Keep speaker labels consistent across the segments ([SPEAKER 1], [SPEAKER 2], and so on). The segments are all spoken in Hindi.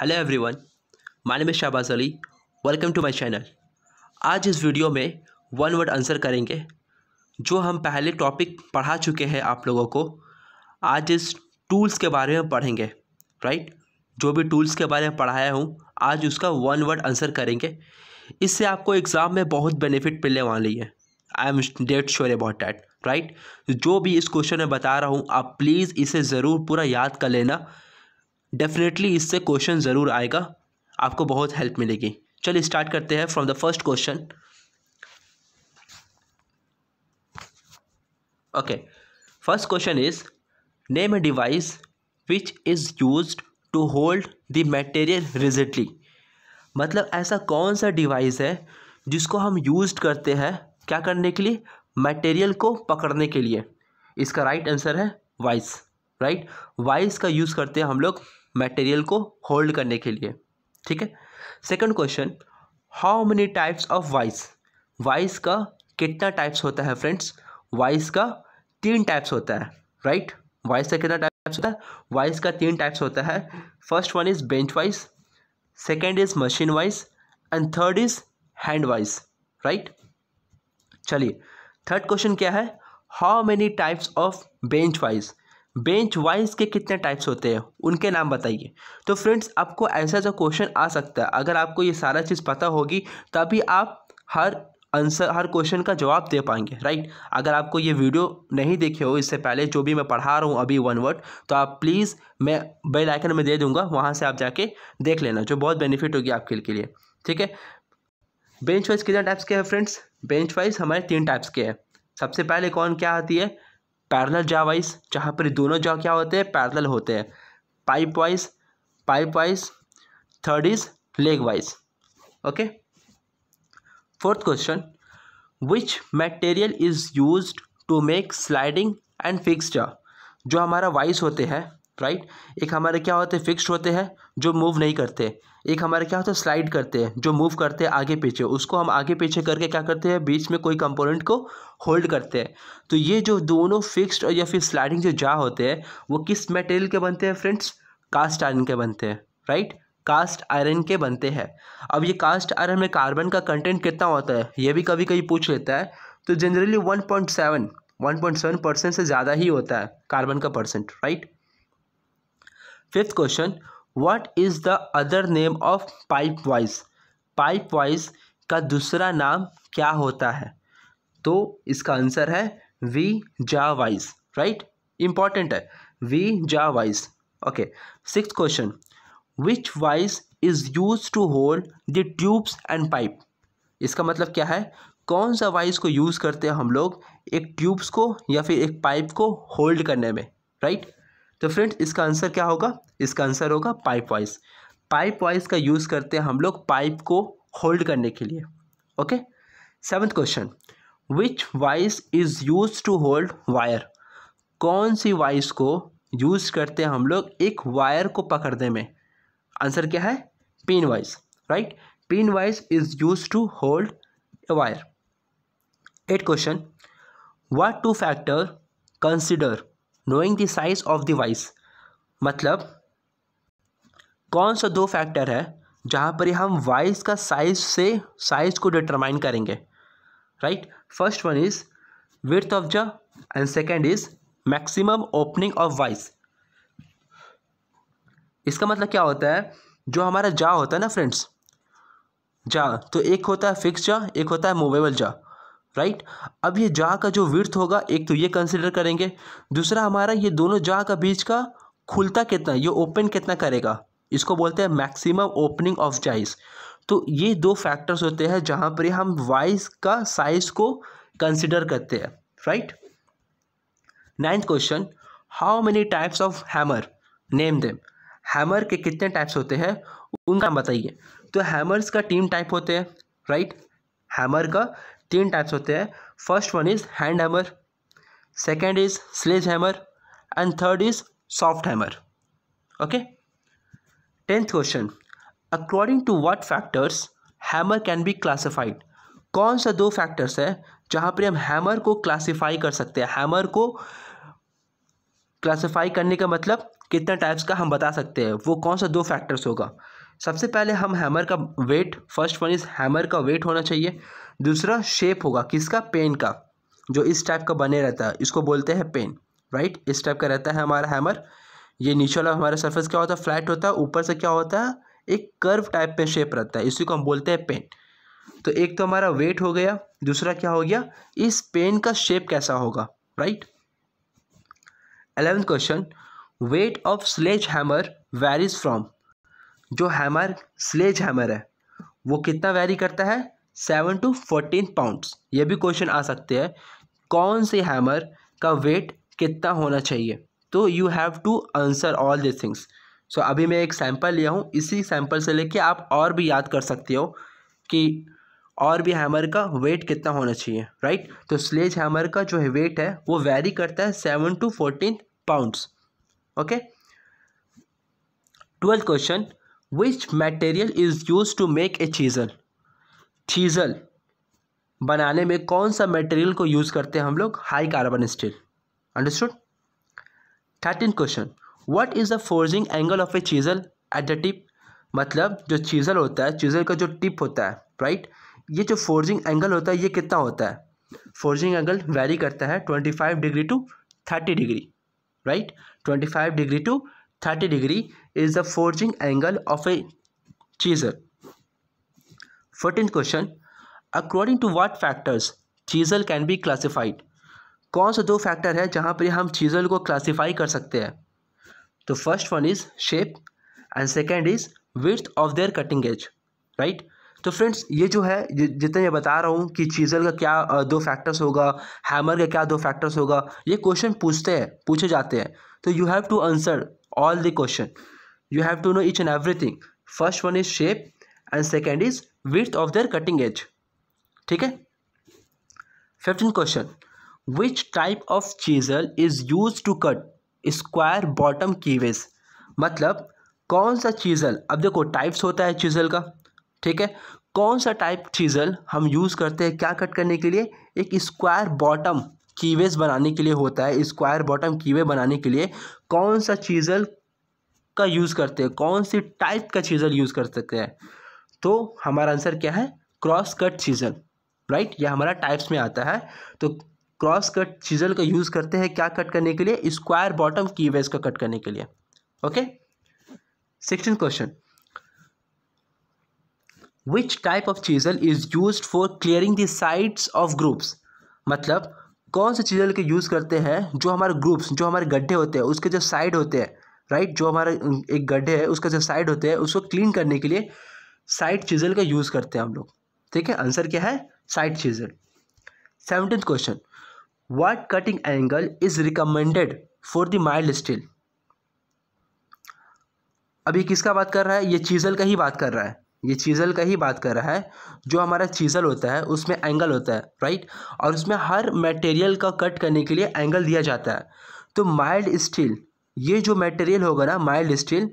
[SPEAKER 1] Hello everyone my name Shahbaz Ali welcome to my channel आज इस वीडियो में वन वर्ड आंसर करेंगे जो हम पहले टॉपिक पढ़ा चुके हैं आप लोगों को आज इस टूल्स के बारे में पढ़ेंगे राइट जो भी टूल्स के बारे में पढ़ाया हूँ आज उसका वन वर्ड आंसर करेंगे इससे आपको एग्ज़ाम में बहुत बेनिफिट मिलने वाली है I am dead sure about that right जो भी इस क्वेश्चन में बता रहा हूँ आप प्लीज़ इसे ज़रूर पूरा याद कर लेना डेफिनेटली इससे क्वेश्चन ज़रूर आएगा आपको बहुत हेल्प मिलेगी चलिए स्टार्ट करते हैं from the first question okay first question is name a device which is use to hold the material rigidly मतलब ऐसा कौन सा डिवाइस है जिसको हम यूज करते हैं क्या करने के लिए मटेरियल को पकड़ने के लिए इसका राइट right आंसर है वाइस राइट right? वाइस का यूज़ करते हैं हम लोग मटेरियल को होल्ड करने के लिए ठीक है second question how many types of vice vice का कितना टाइप्स होता है फ्रेंड्स वाइस का तीन टाइप्स होता है राइट वाइस का कितना टाइप्स होता है वाइस का तीन टाइप्स होता है first one is bench vice second is machine vice and third is hand vice right चलिए थर्ड क्वेश्चन क्या है how many types of bench vice bench vice के कितने टाइप्स होते हैं उनके नाम बताइए तो फ्रेंड्स आपको ऐसा जो क्वेश्चन आ सकता है अगर आपको ये सारा चीज़ पता होगी तभी आप हर आंसर हर क्वेश्चन का जवाब दे पाएंगे राइट अगर आपको ये वीडियो नहीं देखे हो इससे पहले जो भी मैं पढ़ा रहा हूँ अभी वन वर्ड तो आप प्लीज़ मैं बेल आइकन में दे दूंगा वहाँ से आप जाके देख लेना जो बहुत बेनिफिट होगी आपके लिए ठीक है बेंच वाइज कितने टाइप्स के हैं फ्रेंड्स बेंच वाइज हमारे तीन टाइप्स के हैं सबसे पहले कौन क्या आती है पैरल जा वाइस जहाँ पर दोनों जा क्या होते हैं पैरल होते हैं pipe vice pipe vice third is leg vice okay fourth question which material is use to make sliding and fixture जो हमारा वाइस होते हैं राइट एक हमारे क्या होते हैं फिक्स्ड होते हैं जो मूव नहीं करते एक हमारे क्या होता है स्लाइड करते हैं जो मूव करते हैं आगे पीछे उसको हम आगे पीछे करके क्या करते हैं बीच में कोई कंपोनेंट को होल्ड करते हैं तो ये जो दोनों फिक्स्ड या फिर स्लाइडिंग जो जा होते हैं वो किस मटेरियल के बनते हैं फ्रेंड्स कास्ट आयरन के बनते हैं राइट कास्ट आयरन के बनते हैं अब ये कास्ट आयरन में कार्बन का कंटेंट कितना होता है ये भी कभी कभी पूछ लेता है तो generally one point seven one point seven percent से ज़्यादा ही होता है कार्बन का percent right fifth question what is the other name of pipe vice pipe vice का दूसरा नाम क्या होता है तो इसका आंसर है V jaw vice right important है V jaw vice okay six question which vice is use to hold the tubes and pipe इसका मतलब क्या है कौन सा वाइज को यूज़ करते हैं हम लोग एक ट्यूब्स को या फिर एक पाइप को होल्ड करने में राइट तो फ्रेंड्स इसका आंसर क्या होगा इसका आंसर होगा पाइप वाइज पाइप वाइज का यूज़ करते हैं हम लोग पाइप को होल्ड करने के लिए okay seventh question which vice is use to hold wire कौन सी वाइस को यूज़ करते हैं हम लोग एक वायर को पकड़ने में आंसर क्या है pin vice right pin vice is use to hold a wire eight question what two factor consider knowing the size of the vice मतलब कौन सा दो फैक्टर है जहाँ पर हम वाइस का साइज से साइज को डिटरमाइन करेंगे right first one is width of jaw and second is maximum opening of vice इसका मतलब क्या होता है जो हमारा जा होता है ना फ्रेंड्स जा तो एक होता है फिक्स जा एक होता है मूवेबल जा राइट अब ये जा का जो विर्थ होगा एक तो ये कंसिडर करेंगे दूसरा हमारा ये दोनों जा का बीच का खुलता कितना ये ओपन कितना करेगा इसको बोलते हैं मैक्सिमम ओपनिंग ऑफ जाइस तो ये दो फैक्टर्स होते हैं जहाँ पर हम वाइस का साइज को कंसिडर करते हैं right ninth question how many types of hammer name them hammer के कितने टाइप्स होते हैं उनका बताइए तो हैमर्स का तीन टाइप होते हैं राइट हैमर का तीन टाइप्स होते हैं first one is hand hammer second is sledge hammer and third is soft hammer okay tenth question according to what factors hammer can be classified कौन सा दो फैक्टर्स है जहाँ पर हम हैमर को क्लासिफाई कर सकते हैं हैमर को क्लासिफाई करने का मतलब कितना टाइप्स का हम बता सकते हैं वो कौन सा दो फैक्टर्स होगा सबसे पहले हम हैमर का weight first one is hammer का वेट होना चाहिए दूसरा शेप होगा किसका पेन का जो इस टाइप का बने रहता है इसको बोलते हैं पेन राइट इस टाइप का रहता है हमारा हैमर ये नीचे वाला हमारा सरफेस क्या होता है फ्लैट होता है ऊपर से क्या होता है एक कर्व टाइप में शेप रहता है इसी को हम बोलते हैं पेन तो एक तो हमारा वेट हो गया दूसरा क्या हो गया इस पेन का शेप कैसा होगा right eleventh question weight of sledge hammer varies from जो हैमर स्लेज हैमर है वो कितना वेरी करता है सेवन टू फोर्टीन पाउंड्स ये भी क्वेश्चन आ सकते हैं कौन से हैमर का वेट कितना होना चाहिए तो you have to answer all this things so अभी मैं एक सैंपल लिया हूँ इसी सैम्पल से लेके आप और भी याद कर सकते हो कि और भी हैमर का वेट कितना होना चाहिए राइट तो स्लेज हैमर का जो है वेट है वो वेरी करता है seven to fourteen pounds okay twelfth question which material is use to make a chisel chisel बनाने में कौन सा मटेरियल को यूज़ करते हैं हम लोग high carbon steel understood thirteen question what is the forging angle of a chisel at the tip मतलब जो चीजल होता है चीजल का जो टिप होता है राइट right? ये जो फोर्जिंग एंगल होता है ये कितना होता है फोर्जिंग एंगल वेरी करता है twenty five degree to thirty degree right twenty five degree to thirty degree is the forging angle of a chisel fourteen question according to what factors chisel can be classified कौन सा दो फैक्टर है जहाँ पर हम चीज़ल को क्लासीफाई कर सकते हैं तो first one is shape and second is width of their cutting edge right तो फ्रेंड्स ये जो है जितने मैं बता रहा हूँ कि चीज़ल का क्या दो फैक्टर्स होगा हैमर का क्या दो फैक्टर्स होगा ये क्वेश्चन पूछते हैं पूछे जाते हैं तो you have to answer all the question you have to know each and everything first one is shape and second is width of their cutting edge ठीक है fifteen question which type of chisel is use to cut square bottom keyways मतलब कौन सा चीजल अब देखो टाइप्स होता है चीजल का ठीक है कौन सा टाइप चीजल हम यूज़ करते हैं क्या कट करने के लिए एक स्क्वायर बॉटम कीवेज बनाने के लिए होता है स्क्वायर बॉटम कीवे बनाने के लिए कौन सा चीजल का यूज़ करते हैं कौन सी टाइप का चीजल यूज़ कर सकते हैं तो हमारा आंसर क्या है क्रॉस कट चीजल राइट यह हमारा टाइप्स में आता है तो क्रॉस कट चीजल का यूज़ करते हैं क्या कट करने के लिए स्क्वायर बॉटम की वेज का कट करने के लिए okay sixteen question which type of chisel is use for clearing the sides of groups मतलब कौन से चीजल के यूज़ करते हैं जो हमारे ग्रुप्स जो हमारे गड्ढे होते हैं उसके जो साइड होते हैं राइट जो हमारा एक गड्ढे है उसका जो साइड होते हैं उसको क्लीन करने के लिए साइड चीजल का यूज़ करते हैं हम लोग ठीक है आंसर क्या है side chisel seventeen question what cutting angle is recommended for the mild steel अभी किसका बात कर रहा है ये चीज़ल का ही बात कर रहा है ये चीज़ल का ही बात कर रहा है जो हमारा चीज़ल होता है उसमें एंगल होता है राइट और उसमें हर मटेरियल का कट करने के लिए एंगल दिया जाता है तो माइल्ड स्टील ये जो मटेरियल होगा ना माइल्ड स्टील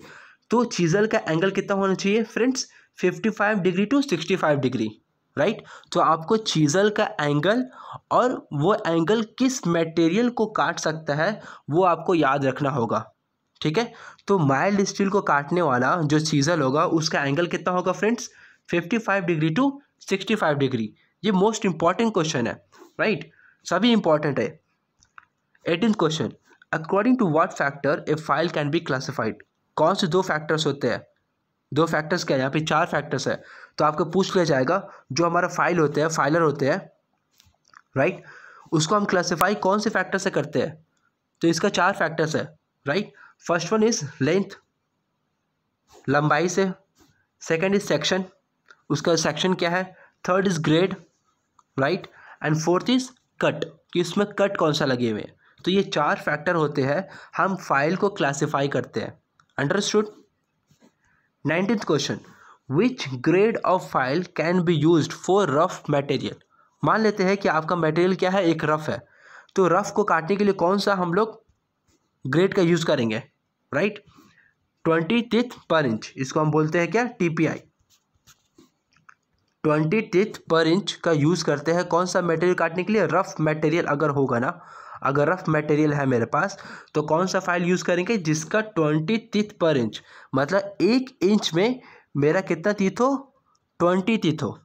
[SPEAKER 1] तो चीज़ल का एंगल कितना होना चाहिए friends 55 degree to 65 degree right तो आपको चीजल का एंगल और वो एंगल किस मटेरियल को काट सकता है वो आपको याद रखना होगा ठीक है तो माइल्ड स्टील को काटने वाला जो चीजल होगा उसका एंगल कितना होगा फ्रेंड्स 55 डिग्री टू 65 डिग्री ये मोस्ट इंपॉर्टेंट क्वेश्चन है राइट सभी इंपॉर्टेंट है eighteen question according to what factor a file can be classified कौन से दो फैक्टर्स होते हैं दो फैक्टर्स क्या है यहाँ पे चार फैक्टर्स है तो आपको पूछ लिया जाएगा जो हमारा फाइल होते हैं फाइलर होते हैं राइट उसको हम क्लासीफाई कौन से फैक्टर से करते हैं तो इसका चार फैक्टर्स है right first one is length लंबाई से सेकेंड इज सेक्शन उसका सेक्शन क्या है third is grade right and fourth is cut कि उसमें कट कौन सा लगे हुए हैं तो ये चार फैक्टर होते हैं हम फाइल को क्लासीफाई करते हैं understood nineteen question which grade of file can be use for rough material मान लेते हैं कि आपका मटेरियल क्या है एक रफ है तो रफ को काटने के लिए कौन सा हम लोग ग्रेड का यूज़ करेंगे right twenty teeth per inch इसको हम बोलते हैं क्या T P I twenty teeth per inch का यूज़ करते हैं कौन सा मटेरियल काटने के लिए रफ मटेरियल अगर होगा ना अगर रफ मटेरियल है मेरे पास तो कौन सा फाइल यूज़ करेंगे जिसका ट्वेंटी तीथ पर इंच मतलब एक इंच में मेरा कितना तीथ हो ट्वेंटी तीथ हो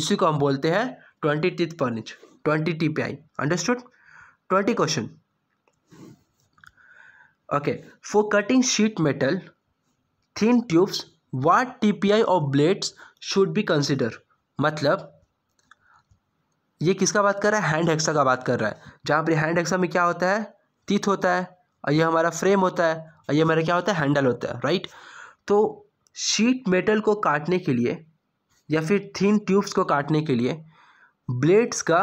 [SPEAKER 1] इसी को हम बोलते हैं twenty teeth per inch twenty T P I understood twenty question okay for cutting sheet metal thin tubes what T P I of blades should be consider मतलब ये किसका बात कर रहा है हैंड हेक्सा का बात कर रहा है जहाँ पर हैंड हेक्सा में क्या होता है तीथ होता है और ये हमारा फ्रेम होता है और ये हमारा क्या होता है हैंडल होता है राइट तो शीट मेटल को काटने के लिए या फिर थीन ट्यूब्स को काटने के लिए ब्लेड्स का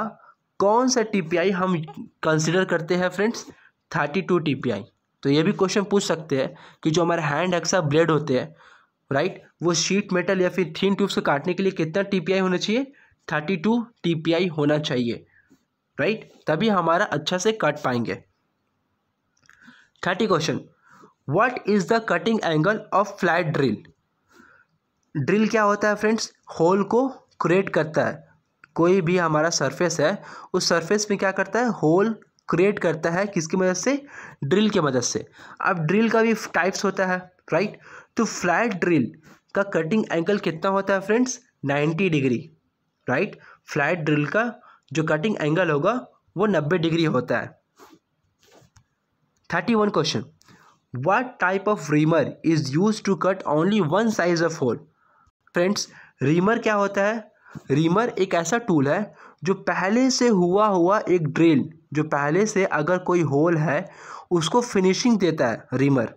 [SPEAKER 1] कौन सा टीपीआई हम कंसिडर करते हैं फ्रेंड्स थर्टी टू टीपीआई तो ये भी क्वेश्चन पूछ सकते हैं कि जो हमारे हैंड एक्सा ब्लेड होते हैं राइट वो शीट मेटल या फिर थीन ट्यूब्स को काटने के लिए कितना टीपीआई होना चाहिए thirty two T P I होना चाहिए राइट तभी हमारा अच्छा से कट पाएंगे thirty question what is the cutting angle of flat drill drill क्या होता है फ्रेंड्स होल को क्रिएट करता है कोई भी हमारा सरफेस है उस सरफेस में क्या करता है होल क्रिएट करता है किसकी मदद से ड्रिल की मदद से अब ड्रिल का भी टाइप्स होता है राइट तो फ्लैट ड्रिल का कटिंग एंगल कितना होता है friends ninety degree right flat drill का जो कटिंग एंगल होगा वो नब्बे डिग्री होता है thirty one question what type of reamer is use to cut only one size of hole friends reamer क्या होता है रीमर एक ऐसा टूल है जो पहले से हुआ हुआ एक ड्रिल जो पहले से अगर कोई होल है उसको फिनिशिंग देता है रीमर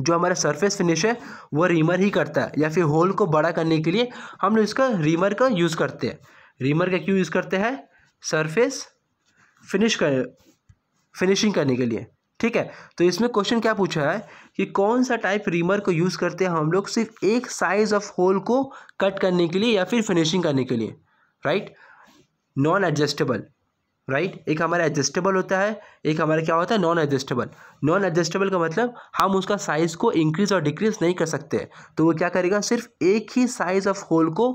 [SPEAKER 1] जो हमारा सरफेस फिनिश है वो रीमर ही करता है या फिर होल को बड़ा करने के लिए हम लोग इसका रीमर का यूज़ करते हैं रीमर का क्यों यूज़ करते हैं सरफेस फिनिश कर फिनिशिंग करने के लिए ठीक है तो इसमें क्वेश्चन क्या पूछा है कि कौन सा टाइप रीमर को यूज़ करते हैं हम लोग सिर्फ एक साइज ऑफ होल को कट करने के लिए या फिर फिनिशिंग करने के लिए राइट नॉन एडजस्टेबल राइट एक हमारा एडजस्टेबल होता है एक हमारा क्या होता है नॉन एडजस्टेबल नॉन एडजस्टेबल का मतलब हम उसका साइज़ को इंक्रीज़ और डिक्रीज़ नहीं कर सकते तो वो क्या करेगा सिर्फ एक ही साइज़ ऑफ होल को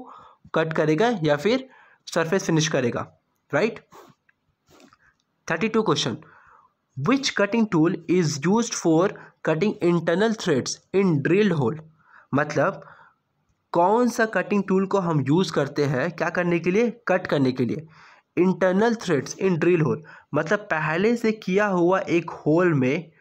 [SPEAKER 1] कट करेगा या फिर सरफेस फिनिश करेगा right thirty two question which cutting tool is use for cutting internal threads in drilled hole मतलब कौन सा कटिंग टूल को हम यूज़ करते हैं क्या करने के लिए कट करने के लिए internal threads in drill hole मतलब पहले से किया हुआ एक होल में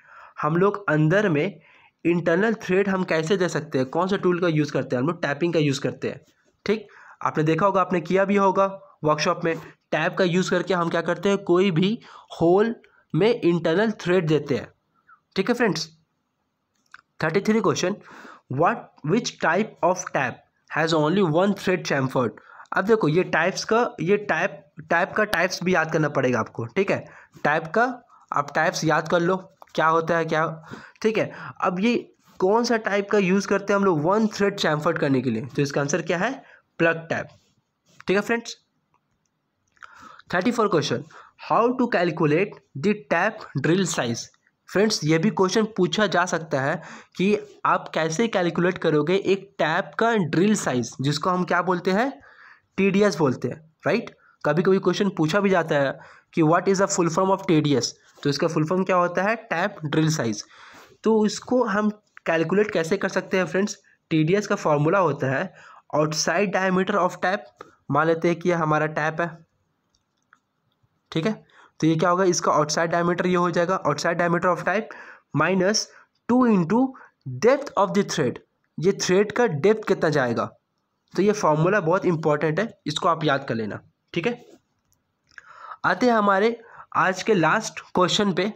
[SPEAKER 1] हम लोग अंदर में इंटरनल थ्रेड हम कैसे दे सकते हैं कौन से टूल का यूज़ करते हैं हम लोग टैपिंग का यूज़ करते हैं ठीक आपने देखा होगा आपने किया भी होगा वर्कशॉप में टैप का यूज़ करके हम क्या करते हैं कोई भी होल में इंटरनल थ्रेड देते हैं ठीक है friends thirty three question what which type of tap has only one thread chamfered अब देखो ये टाइप्स का ये टाइप टाइप का टाइप्स भी याद करना पड़ेगा आपको ठीक है टाइप का आप टाइप्स याद कर लो क्या होता है क्या ठीक है अब ये कौन सा टाइप का यूज़ करते हैं हम लोग वन थ्रेड चैम्फर्ड करने के लिए तो इसका आंसर क्या है प्लग टाइप ठीक है friends thirty four question how to calculate the tap drill size friends ये भी क्वेश्चन पूछा जा सकता है कि आप कैसे कैलकुलेट करोगे एक टैप का ड्रिल साइज जिसको हम क्या बोलते हैं टी बोलते हैं राइट कभी कभी क्वेश्चन पूछा भी जाता है कि what is the full form of T तो इसका फुल फॉर्म क्या होता है टैप ड्रिल साइज तो इसको हम कैलकुलेट कैसे कर सकते हैं फ्रेंड्स टी का फॉर्मूला होता है आउटसाइड डायमीटर ऑफ टैप मान लेते हैं कि यह हमारा टैप है ठीक है तो ये क्या होगा इसका आउटसाइड डायमीटर ये हो जाएगा outside diameter of type minus two into depth of the thread ये थ्रेड का डेप्थ कितना जाएगा तो ये फार्मूला बहुत इंपॉर्टेंट है इसको आप याद कर लेना ठीक है आते हैं हमारे आज के लास्ट क्वेश्चन पे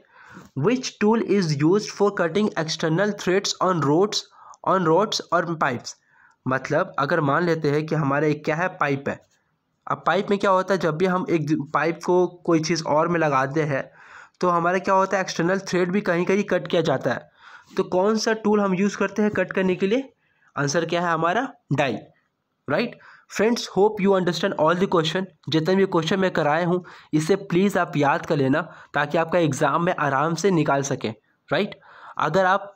[SPEAKER 1] which tool is use for cutting external threads on rods on rods और पाइप्स मतलब अगर मान लेते हैं कि हमारे एक क्या है पाइप है अब पाइप में क्या होता है जब भी हम एक पाइप को कोई चीज़ और में लगाते हैं तो हमारा क्या होता है एक्सटर्नल थ्रेड भी कहीं कहीं कट किया जाता है तो कौन सा टूल हम यूज़ करते हैं कट करने के लिए आंसर क्या है हमारा die right friends hope you understand all the question जितने भी क्वेश्चन मैं कराए हूँ इसे प्लीज़ आप याद कर लेना ताकि आपका एग्ज़ाम में आराम से निकाल सकें राइट अगर आप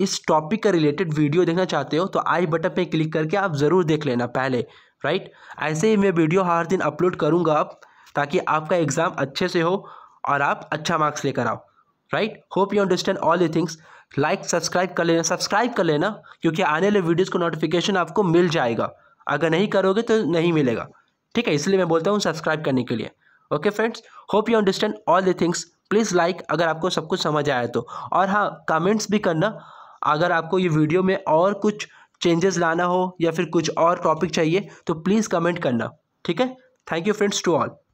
[SPEAKER 1] इस टॉपिक का रिलेटेड वीडियो देखना चाहते हो तो आई बटन पे क्लिक करके आप ज़रूर देख लेना पहले राइट ऐसे ही मैं वीडियो हर दिन अपलोड करूँगा आप ताकि आपका एग्ज़ाम अच्छे से हो और आप अच्छा मार्क्स लेकर आओ right hope you understand all the things like subscribe कर लेना सब्सक्राइब कर लेना क्योंकि आने वाले वीडियोज़ को नोटिफिकेशन आपको मिल जाएगा अगर नहीं करोगे तो नहीं मिलेगा ठीक है इसलिए मैं बोलता हूँ सब्सक्राइब करने के लिए okay friends hope you understand all the things please like अगर आपको सब कुछ समझ आया तो और हाँ कमेंट्स भी करना अगर आपको ये वीडियो में और कुछ चेंजेस लाना हो या फिर कुछ और टॉपिक चाहिए तो प्लीज़ कमेंट करना ठीक है thank you friends to all